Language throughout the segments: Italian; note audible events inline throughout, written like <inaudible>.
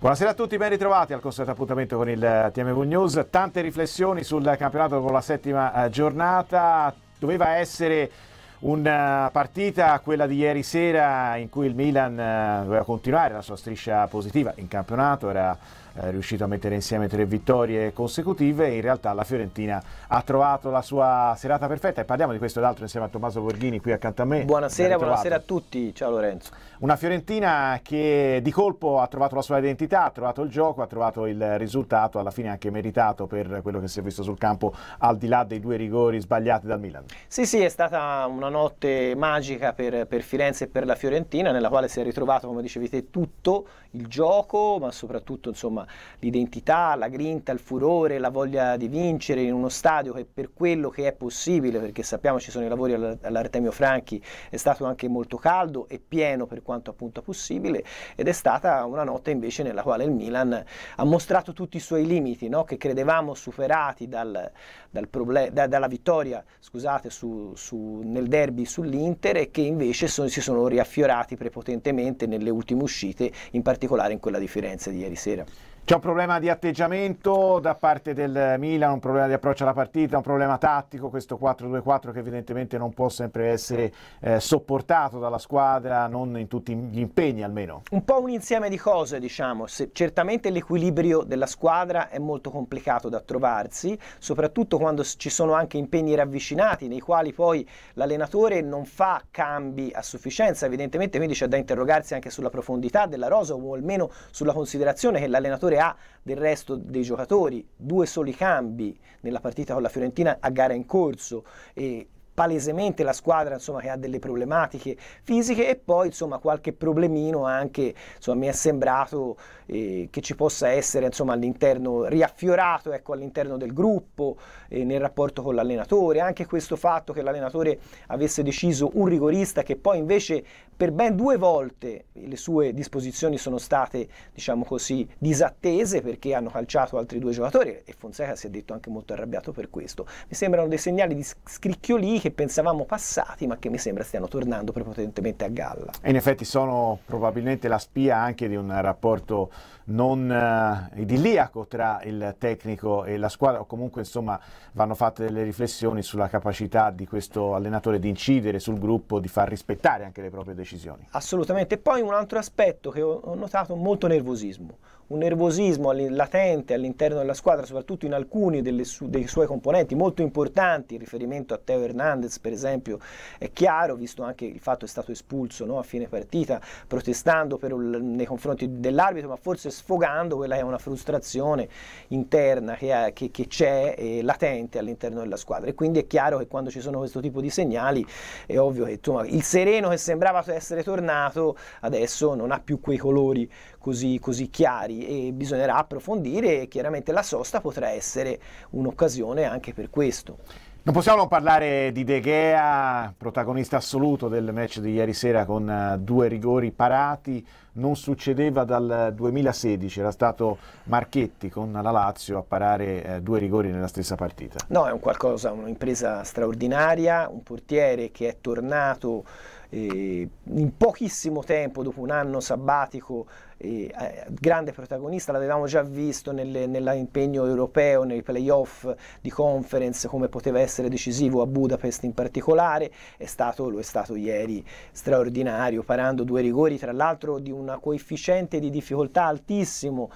Buonasera a tutti, ben ritrovati al consueto appuntamento con il eh, TMV News. Tante riflessioni sul campionato dopo la settima eh, giornata. Doveva essere una eh, partita, quella di ieri sera, in cui il Milan doveva continuare la sua striscia positiva in campionato, era riuscito a mettere insieme tre vittorie consecutive, in realtà la Fiorentina ha trovato la sua serata perfetta e parliamo di questo e d'altro insieme a Tommaso Borghini qui accanto a me. Buonasera, buonasera a tutti, ciao Lorenzo. Una Fiorentina che di colpo ha trovato la sua identità, ha trovato il gioco, ha trovato il risultato, alla fine anche meritato per quello che si è visto sul campo, al di là dei due rigori sbagliati dal Milan. Sì, sì, è stata una notte magica per, per Firenze e per la Fiorentina, nella quale si è ritrovato, come dicevi te, tutto il gioco, ma soprattutto insomma l'identità, la grinta, il furore, la voglia di vincere in uno stadio che per quello che è possibile, perché sappiamo ci sono i lavori all'Artemio Franchi, è stato anche molto caldo e pieno per quanto appunto possibile ed è stata una notte invece nella quale il Milan ha mostrato tutti i suoi limiti no? che credevamo superati dal, dal da, dalla vittoria scusate, su, su, nel derby sull'Inter e che invece sono, si sono riaffiorati prepotentemente nelle ultime uscite, in particolare in quella di Firenze di ieri sera. C'è un problema di atteggiamento da parte del Milan, un problema di approccio alla partita, un problema tattico, questo 4-2-4 che evidentemente non può sempre essere eh, sopportato dalla squadra, non in tutti gli impegni almeno. Un po' un insieme di cose diciamo, Se, certamente l'equilibrio della squadra è molto complicato da trovarsi, soprattutto quando ci sono anche impegni ravvicinati nei quali poi l'allenatore non fa cambi a sufficienza, evidentemente quindi c'è da interrogarsi anche sulla profondità della rosa o almeno sulla considerazione che l'allenatore superiore del resto dei giocatori, due soli cambi nella partita con la Fiorentina a gara in corso e palesemente la squadra insomma, che ha delle problematiche fisiche e poi insomma, qualche problemino anche insomma, mi è sembrato eh, che ci possa essere all'interno riaffiorato ecco, all'interno del gruppo eh, nel rapporto con l'allenatore anche questo fatto che l'allenatore avesse deciso un rigorista che poi invece per ben due volte le sue disposizioni sono state diciamo così disattese perché hanno calciato altri due giocatori e Fonseca si è detto anche molto arrabbiato per questo mi sembrano dei segnali di scricchiolì che pensavamo passati ma che mi sembra stiano tornando prepotentemente a galla. E in effetti sono probabilmente la spia anche di un rapporto non eh, idilliaco tra il tecnico e la squadra o comunque insomma vanno fatte delle riflessioni sulla capacità di questo allenatore di incidere sul gruppo, di far rispettare anche le proprie decisioni. Assolutamente, poi un altro aspetto che ho notato molto nervosismo un nervosismo latente all'interno della squadra, soprattutto in alcuni su dei suoi componenti molto importanti, il riferimento a Teo Hernandez per esempio è chiaro, visto anche il fatto che è stato espulso no, a fine partita, protestando un, nei confronti dell'arbitro, ma forse sfogando quella è una frustrazione interna che, c'è eh, latente all'interno della squadra. E quindi è chiaro che quando ci sono questo tipo di segnali è ovvio che insomma, il sereno che sembrava essere tornato adesso non ha più quei colori così, così chiari e bisognerà approfondire e chiaramente la sosta potrà essere un'occasione anche per questo. Non possiamo parlare di De Gea, protagonista assoluto del match di ieri sera con eh, due rigori parati, non succedeva dal 2016, era stato Marchetti con la Lazio a parare eh, due rigori nella stessa partita. No, è un qualcosa, un'impresa straordinaria, un portiere che è tornato eh, in pochissimo tempo, dopo un anno sabbatico, eh, grande protagonista, l'avevamo già visto nell'impegno europeo, nei playoff di conference, come poteva essere decisivo a Budapest in particolare, è stato, lo è stato ieri straordinario, parando due rigori, tra l'altro di un coefficiente di difficoltà altissimo,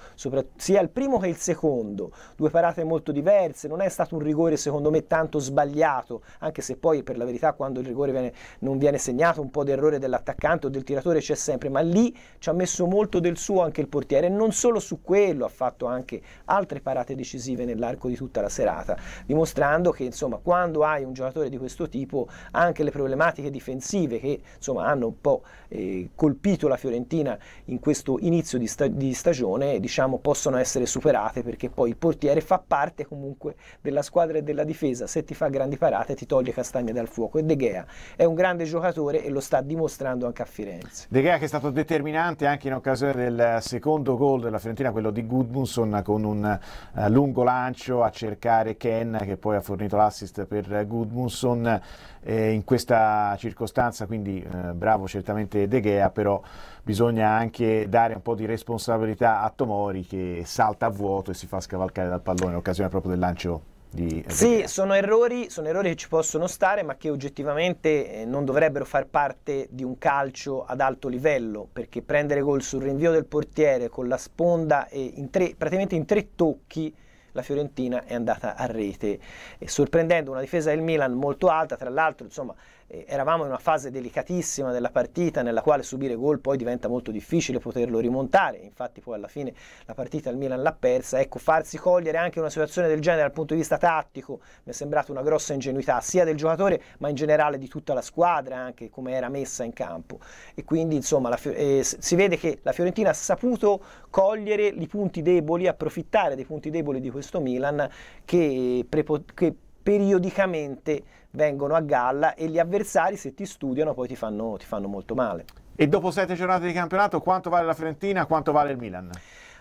sia il primo che il secondo, due parate molto diverse, non è stato un rigore secondo me tanto sbagliato, anche se poi per la verità quando il rigore viene, non viene segnato un po' d'errore dell'attaccante o del tiratore c'è sempre, ma lì ci ha messo molto del suo anche il portiere, non solo su quello, ha fatto anche altre parate decisive nell'arco di tutta la serata, dimostrando che insomma quando hai un giocatore di questo tipo anche le problematiche difensive che insomma hanno un po' eh, colpito la Fiorentina in questo inizio di, sta di stagione, diciamo possono essere superate perché poi il portiere fa parte comunque della squadra e della difesa, se ti fa grandi parate ti toglie castagne dal fuoco e De Gea è un grande giocatore e lo sta dimostrando anche a Firenze. De Gea che è stato determinante anche in occasione del secondo gol della Fiorentina, quello di Gudmundsson con un uh, lungo lancio a cercare Ken che poi ha fornito l'assist per Gudmundsson eh, in questa circostanza, quindi eh, bravo certamente De Gea, però bisogna anche dare un po' di responsabilità a Tomori che salta a vuoto e si fa scavalcare dal pallone in occasione proprio del lancio di... Sì, sono errori, sono errori, che ci possono stare, ma che oggettivamente eh, non dovrebbero far parte di un calcio ad alto livello, perché prendere gol sul rinvio del portiere con la sponda e in tre, praticamente in tre tocchi la Fiorentina è andata a rete, sorprendendo una difesa del Milan molto alta, tra l'altro insomma eravamo in una fase delicatissima della partita nella quale subire gol poi diventa molto difficile poterlo rimontare, infatti poi alla fine la partita il Milan l'ha persa, ecco farsi cogliere anche una situazione del genere dal punto di vista tattico mi è sembrata una grossa ingenuità sia del giocatore ma in generale di tutta la squadra anche come era messa in campo e quindi insomma eh, si vede che la Fiorentina ha saputo cogliere i punti deboli, approfittare dei punti deboli di questo Milan che, che periodicamente vengono a galla e gli avversari se ti studiano poi ti fanno, ti fanno molto male. E dopo sette giornate di campionato quanto vale la Fiorentina, quanto vale il Milan?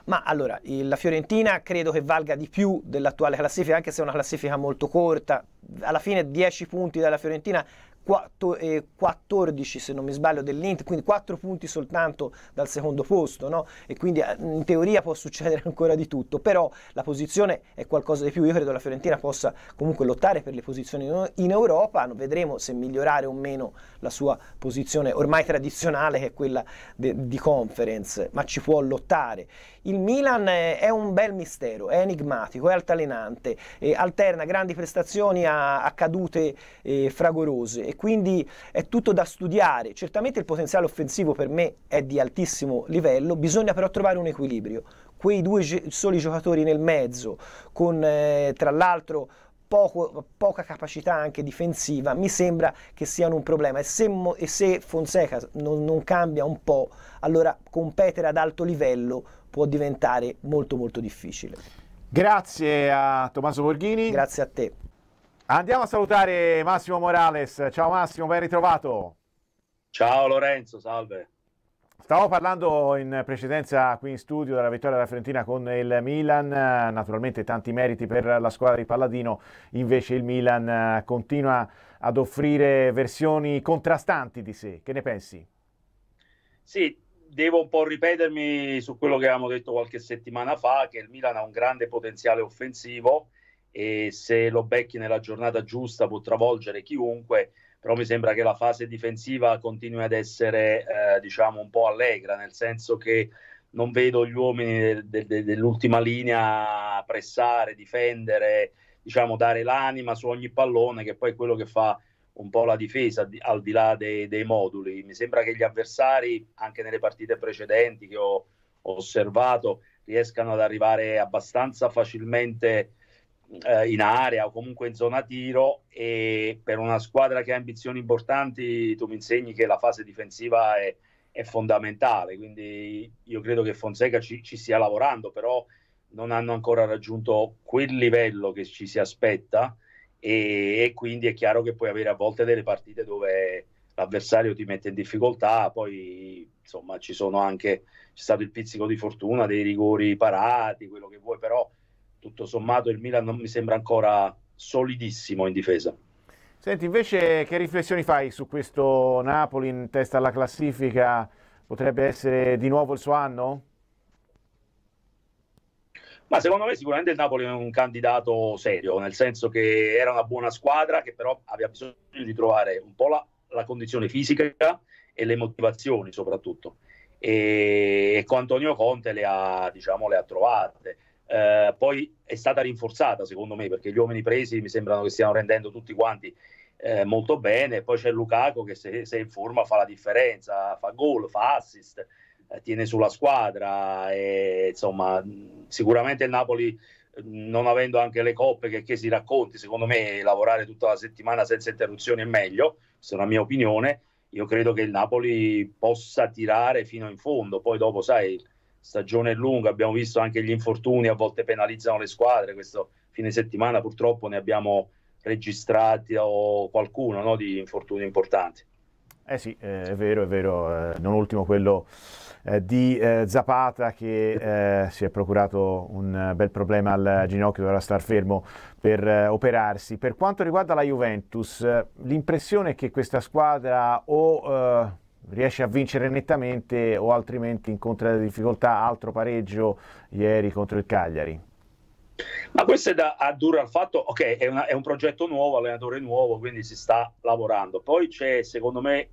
Ma allora, la Fiorentina credo che valga di più dell'attuale classifica, anche se è una classifica molto corta. Alla fine 10 punti dalla Fiorentina 14 eh, se non mi sbaglio dell'Inter, quindi 4 punti soltanto dal secondo posto no? e quindi eh, in teoria può succedere <laughs> ancora di tutto, però la posizione è qualcosa di più, io credo la Fiorentina possa comunque lottare per le posizioni in Europa, vedremo se migliorare o meno la sua posizione ormai tradizionale che è quella de- di conference, ma ci può lottare. Il Milan è un bel mistero, è enigmatico, è altalenante, eh, alterna grandi prestazioni a, a cadute eh, fragorose e quindi è tutto da studiare. Certamente il potenziale offensivo per me è di altissimo livello, bisogna però trovare un equilibrio. Quei due soli giocatori nel mezzo, con eh, tra l'altro Poco, poca capacità anche difensiva, mi sembra che siano un problema. E se, e se Fonseca non, non, cambia un po', allora competere ad alto livello può diventare molto molto difficile. Grazie a Tommaso Borghini. Grazie a te. Andiamo a salutare Massimo Morales. Ciao Massimo, ben ritrovato. Ciao Lorenzo, salve. Stavo parlando in precedenza qui in studio della vittoria della Fiorentina con il Milan, naturalmente tanti meriti per la squadra di Palladino, invece il Milan eh, continua ad offrire versioni contrastanti di sé, che ne pensi? Sì, devo un po' ripetermi su quello che avevamo detto qualche settimana fa, che il Milan ha un grande potenziale offensivo, e se lo becchi nella giornata giusta può travolgere chiunque, però mi sembra che la fase difensiva continui ad essere eh, diciamo un po' allegra, nel senso che non vedo gli uomini del, del, dell'ultima linea pressare, difendere, diciamo dare l'anima su ogni pallone, che poi è quello che fa un po' la difesa al di là dei, dei moduli. Mi sembra che gli avversari, anche nelle partite precedenti che ho, ho osservato, riescano ad arrivare abbastanza facilmente eh, in area o comunque in zona tiro e per una squadra che ha ambizioni importanti tu mi insegni che la fase difensiva è, è fondamentale, quindi io credo che Fonseca ci, ci, stia lavorando, però non hanno ancora raggiunto quel livello che ci si aspetta e, e quindi è chiaro che puoi avere a volte delle partite dove l'avversario ti mette in difficoltà, poi insomma ci sono anche, c'è stato il pizzico di fortuna, dei rigori parati, quello che vuoi, però tutto sommato il Milan non mi sembra ancora solidissimo in difesa. Senti, invece che riflessioni fai su questo Napoli in testa alla classifica? Potrebbe essere di nuovo il suo anno? Ma secondo me sicuramente il Napoli è un candidato serio, nel senso che era una buona squadra che però aveva bisogno di trovare un po' la, la condizione fisica e le motivazioni soprattutto. E, e con Antonio Conte le ha, diciamo, le ha trovate eh, poi è stata rinforzata secondo me perché gli uomini presi mi sembrano che stiano rendendo tutti quanti eh, molto bene, poi c'è Lukaku che se, se, in forma fa la differenza, fa gol, fa assist, eh, tiene sulla squadra, e, insomma sicuramente il Napoli non avendo anche le coppe che, che, si racconti, secondo me lavorare tutta la settimana senza interruzioni è meglio, questa è una mia opinione, io credo che il Napoli possa tirare fino in fondo, poi dopo sai stagione lunga, abbiamo visto anche gli infortuni a volte penalizzano le squadre, questo fine settimana purtroppo ne abbiamo registrati o qualcuno no, di infortuni importanti. Eh sì, eh, è vero, è vero, eh, non ultimo quello eh, di eh, Zapata che eh, si è procurato un bel problema al ginocchio, dovrà star fermo per eh, operarsi. Per quanto riguarda la Juventus, l'impressione è che questa squadra o riesce a vincere nettamente o altrimenti incontra delle difficoltà, altro pareggio ieri contro il Cagliari. Ma questo è da addurre al fatto, ok, è, una, è un progetto nuovo, allenatore nuovo, quindi si sta lavorando. Poi c'è, secondo me,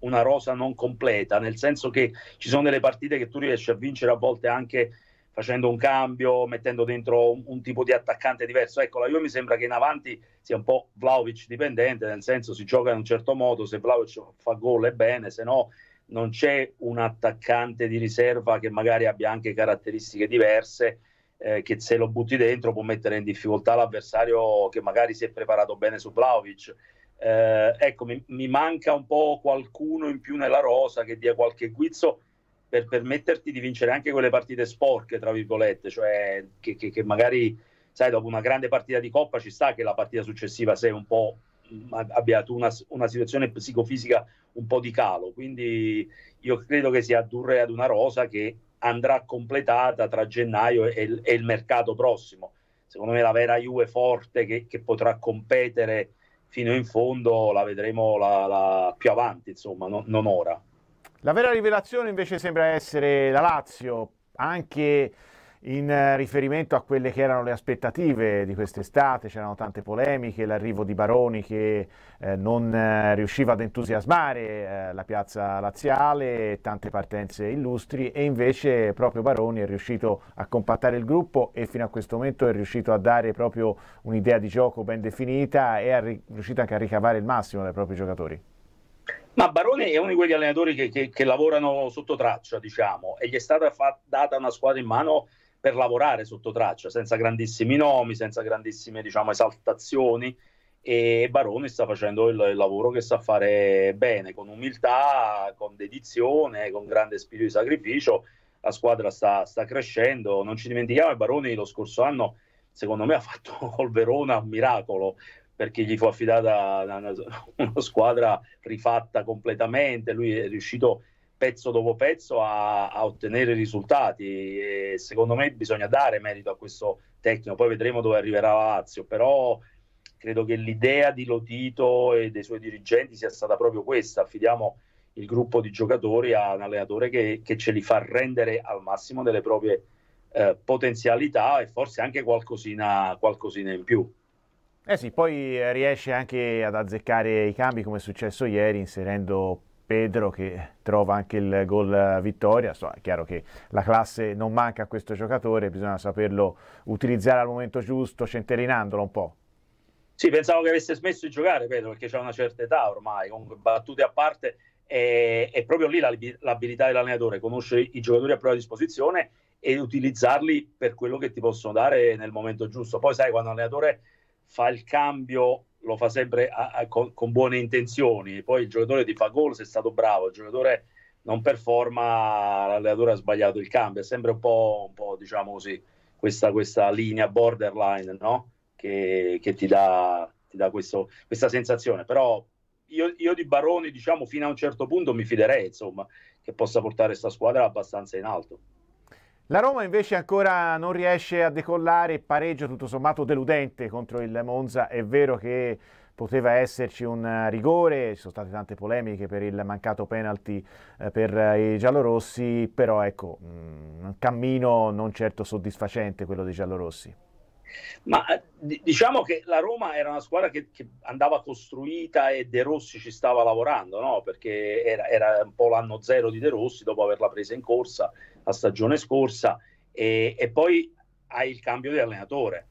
una rosa non completa, nel senso che ci sono delle partite che tu riesci a vincere a volte anche facendo un cambio, mettendo dentro un, un tipo di attaccante diverso. Ecco, la Juve mi sembra che in avanti sia un po' Vlaovic dipendente, nel senso si gioca in un certo modo, se Vlaovic fa gol è bene, se no non c'è un attaccante di riserva che magari abbia anche caratteristiche diverse, eh, che se lo butti dentro può mettere in difficoltà l'avversario che magari si è preparato bene su Vlaovic. Eh, ecco, mi, mi, manca un po' qualcuno in più nella rosa che dia qualche guizzo per permetterti di vincere anche quelle partite sporche, tra virgolette, cioè che, che, che, magari, sai, dopo una grande partita di coppa ci sta che la partita successiva sei un po' mm, abbia tu una, una situazione psicofisica un po' di calo. Quindi io credo che si addurre ad una rosa che andrà completata tra gennaio e, e il mercato prossimo. Secondo me la vera Juve forte che, che potrà competere fino in fondo la vedremo la, la più avanti, insomma, no, non ora. La vera rivelazione invece sembra essere la Lazio, anche in riferimento a quelle che erano le aspettative di quest'estate, c'erano tante polemiche, l'arrivo di Baroni che eh, non eh, riusciva ad entusiasmare eh, la piazza laziale, tante partenze illustri e invece proprio Baroni è riuscito a compattare il gruppo e fino a questo momento è riuscito a dare proprio un'idea di gioco ben definita e è riuscito anche a ricavare il massimo dai propri giocatori. Ma Barone è uno di quegli allenatori che, che, che lavorano sotto traccia, diciamo, e gli è stata fat- data una squadra in mano per lavorare sotto traccia, senza grandissimi nomi, senza grandissime diciamo, esaltazioni. E Barone sta facendo il, il, lavoro che sa fare bene, con umiltà, con dedizione, con grande spirito di sacrificio. La squadra sta, sta crescendo. Non ci dimentichiamo, che Barone lo scorso anno, secondo me, ha fatto <laughs> col Verona un miracolo perché gli fu affidata una, <laughs> una squadra rifatta completamente, lui è riuscito pezzo dopo pezzo a, a ottenere risultati e secondo me bisogna dare merito a questo tecnico, poi vedremo dove arriverà Lazio, però credo che l'idea di Lotito e dei suoi dirigenti sia stata proprio questa, affidiamo il gruppo di giocatori a un allenatore che, che ce li fa rendere al massimo delle proprie eh, potenzialità e forse anche qualcosina, qualcosina in più. Eh sì, poi eh, riesce anche ad azzeccare i cambi come è successo ieri inserendo Pedro che trova anche il gol eh, vittoria. So, è chiaro che la classe non manca a questo giocatore, bisogna saperlo utilizzare al momento giusto, centellinandolo un po'. Sì, pensavo che avesse smesso di giocare Pedro perché c'è una certa età ormai, con battute a parte è, è proprio lì l'abilità dell'allenatore, conosce i giocatori a propria disposizione e utilizzarli per quello che ti possono dare nel momento giusto. Poi sai quando l'allenatore fa il cambio lo fa sempre a, a, con, con, buone intenzioni, poi il giocatore ti fa gol se è stato bravo, il giocatore non performa, l'allenatore ha sbagliato il cambio, è sempre un po', un po' diciamo così, questa, questa, linea borderline no? che, che, ti dà, ti dà questo, questa sensazione, però io, io, di Baroni diciamo fino a un certo punto mi fiderei insomma, che possa portare questa squadra abbastanza in alto. La Roma invece ancora non riesce a decollare, pareggio tutto sommato deludente contro il Monza, è vero che poteva esserci un rigore, ci sono state tante polemiche per il mancato penalty eh, per eh, i giallorossi, però ecco, mm, un cammino non certo soddisfacente quello dei giallorossi. Ma diciamo che la Roma era una squadra che, che andava costruita e De Rossi ci stava lavorando, no? perché era, era, un po' l'anno zero di De Rossi dopo averla presa in corsa la stagione scorsa e, e poi hai il cambio di allenatore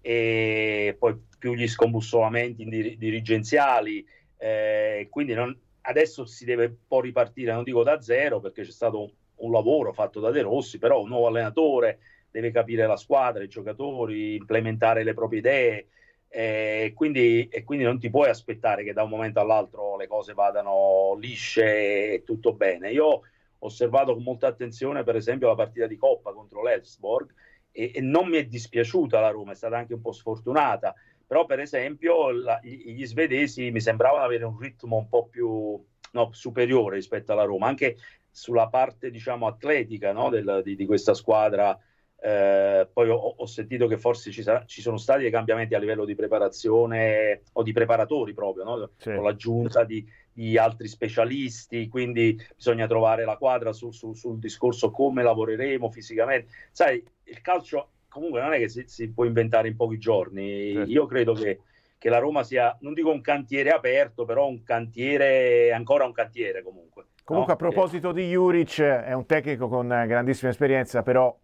e poi più gli scombussolamenti dir- dirigenziali, eh, quindi non, adesso si deve un po' ripartire, non dico da zero perché c'è stato un, un lavoro fatto da De Rossi, però un nuovo allenatore, deve capire la squadra, i giocatori, implementare le proprie idee. E quindi, e quindi, non ti puoi aspettare che da un momento all'altro le cose vadano lisce e tutto bene. Io ho osservato con molta attenzione, per esempio, la partita di Coppa contro l'Elsborg e, e non mi è dispiaciuta la Roma, è stata anche un po' sfortunata, però per esempio la, gli svedesi mi sembravano avere un ritmo un po' più no, superiore rispetto alla Roma, anche sulla parte diciamo atletica no, del, di, di questa squadra eh, poi ho, ho, sentito che forse ci, sarà, ci, sono stati dei cambiamenti a livello di preparazione o di preparatori proprio, no? sì. con l'aggiunta di, di, altri specialisti, quindi bisogna trovare la quadra su, su, sul discorso come lavoreremo fisicamente. Sai, il calcio comunque non è che si, si può inventare in pochi giorni, certo. io credo che che la Roma sia, non dico un cantiere aperto, però un cantiere, ancora un cantiere comunque. Comunque no? a proposito di Juric, è un tecnico con grandissima esperienza, però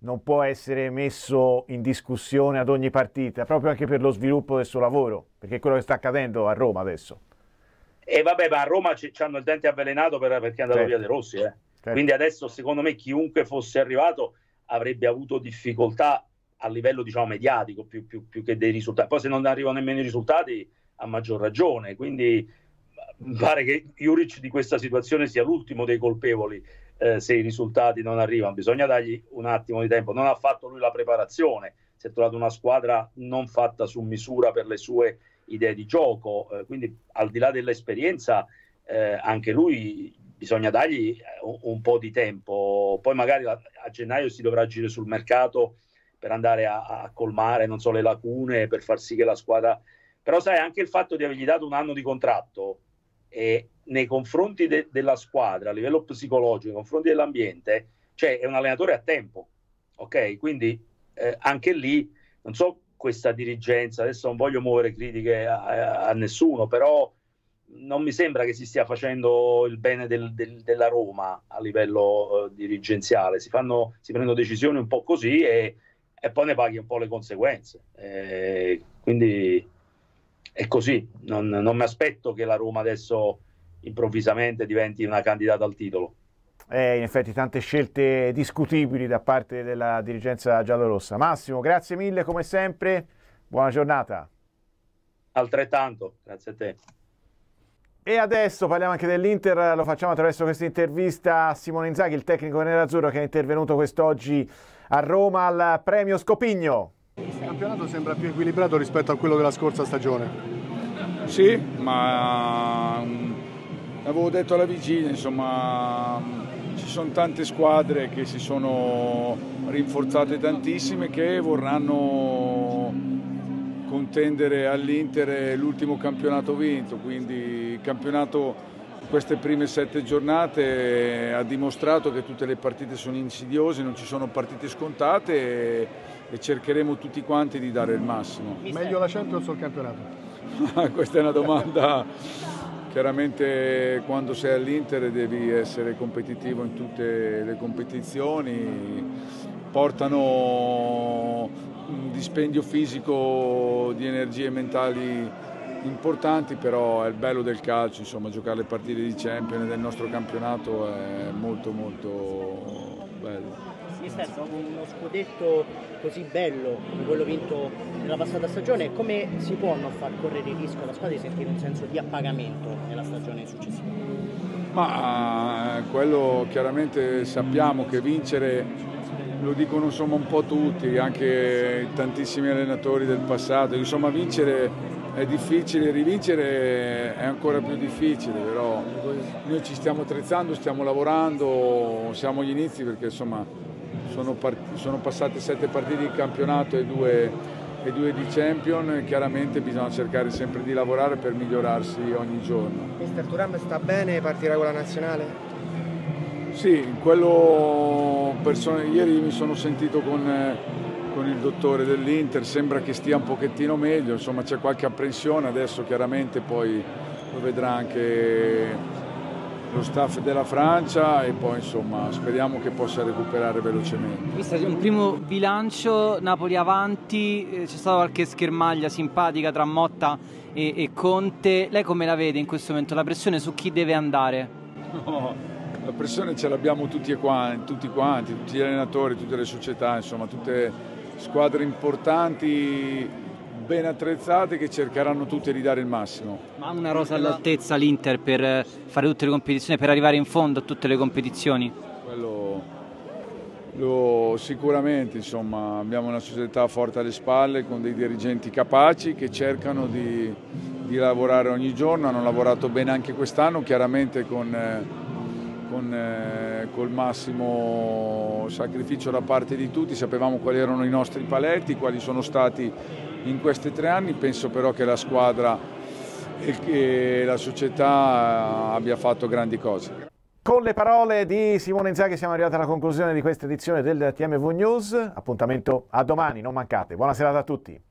non può essere messo in discussione ad ogni partita, proprio anche per lo sviluppo del suo lavoro, perché è quello che sta accadendo a Roma adesso. E vabbè, ma a Roma ci, ci hanno il dente avvelenato per, perché è andato certo. via De Rossi. Eh. Certo. Quindi adesso, secondo me, chiunque fosse arrivato avrebbe avuto difficoltà a livello diciamo, mediatico più, più, più che dei risultati. Poi se non arrivano nemmeno i risultati, ha maggior ragione. Quindi pare che Juric di questa situazione sia l'ultimo dei colpevoli eh, se i risultati non arrivano, bisogna dargli un attimo di tempo. Non ha fatto lui la preparazione, si è trovato una squadra non fatta su misura per le sue idee di gioco, eh, quindi al di là dell'esperienza eh, anche lui bisogna dargli eh, un, un, po' di tempo, poi magari a, a, gennaio si dovrà agire sul mercato per andare a, a colmare non so, le lacune, per far sì che la squadra... Però sai anche il fatto di avergli dato un anno di contratto e, nei confronti de- della squadra, a livello psicologico, nei confronti dell'ambiente, cioè è un allenatore a tempo. Ok, quindi eh, anche lì non so questa dirigenza, adesso non voglio muovere critiche a, a, nessuno, però non mi sembra che si stia facendo il bene del, del, della Roma a livello eh, dirigenziale, si, fanno, si, prendono decisioni un po' così e, e, poi ne paghi un po' le conseguenze. Eh, quindi è così, non, non mi aspetto che la Roma adesso improvvisamente diventi una candidata al titolo. Eh, in effetti tante scelte discutibili da parte della dirigenza giallorossa. Massimo, grazie mille come sempre, buona giornata. Altrettanto, grazie a te. E adesso parliamo anche dell'Inter, lo facciamo attraverso questa intervista a Simone Inzaghi, il tecnico nerazzurro che è intervenuto quest'oggi a Roma al premio Scopigno. Il campionato sembra più equilibrato rispetto a quello della scorsa stagione. Sì, ma mm, L'avevo detto alla vigilia, insomma, ci sono tante squadre che si sono rinforzate tantissime che vorranno contendere all'Inter l'ultimo campionato vinto, quindi il campionato queste prime sette giornate ha dimostrato che tutte le partite sono insidiose, non ci sono partite scontate e, e cercheremo tutti quanti di dare il massimo. Meglio la Champions o il campionato? <laughs> Questa è una domanda Chiaramente quando sei all'Inter devi essere competitivo in tutte le competizioni, portano un dispendio fisico di energie mentali importanti, però è il bello del calcio, insomma giocare le partite di Champions del nostro campionato è molto molto bello mister, dopo uno scudetto così bello come quello vinto nella passata stagione, come si può non far correre il rischio alla squadra di sentire un senso di appagamento nella stagione successiva? Ma quello chiaramente sappiamo che vincere lo dicono insomma un po' tutti, anche tantissimi allenatori del passato, insomma vincere è difficile, rivincere è ancora più difficile, però noi ci stiamo attrezzando, stiamo lavorando, siamo agli inizi perché insomma sono, part- sono passate sette partite di campionato e due, e due di champion, chiaramente bisogna cercare sempre di lavorare per migliorarsi ogni giorno. Mister Turam sta bene, partirà con la nazionale? Sì, quello person- ieri mi sono sentito con, con, il dottore dell'Inter, sembra che stia un pochettino meglio, insomma c'è qualche apprensione, adesso chiaramente poi lo vedrà anche lo staff della Francia e poi insomma speriamo che possa recuperare velocemente. Vista un primo bilancio, Napoli avanti, eh, c'è stata qualche schermaglia simpatica tra Motta e, e, Conte, lei come la vede in questo momento? La pressione su chi deve andare? <laughs> No, la pressione ce l'abbiamo tutti, quanti, tutti quanti, tutti gli allenatori, tutte le società, insomma tutte squadre importanti ben attrezzate che cercheranno tutte di dare il massimo. Ma una rosa all'altezza l'Inter per eh, fare tutte le competizioni, per arrivare in fondo a tutte le competizioni? Quello lo, sicuramente, insomma, abbiamo una società forte alle spalle con dei dirigenti capaci che cercano di, di lavorare ogni giorno, hanno lavorato bene anche quest'anno, chiaramente con... Eh, con, eh, col massimo sacrificio da parte di tutti, sapevamo quali erano i nostri paletti, quali sono stati in questi tre anni, penso però che la squadra e la società eh, abbia fatto grandi cose. Con le parole di Simone Inzaghi siamo arrivati alla conclusione di questa edizione del TMV News, appuntamento a domani, non mancate. Buona serata a tutti.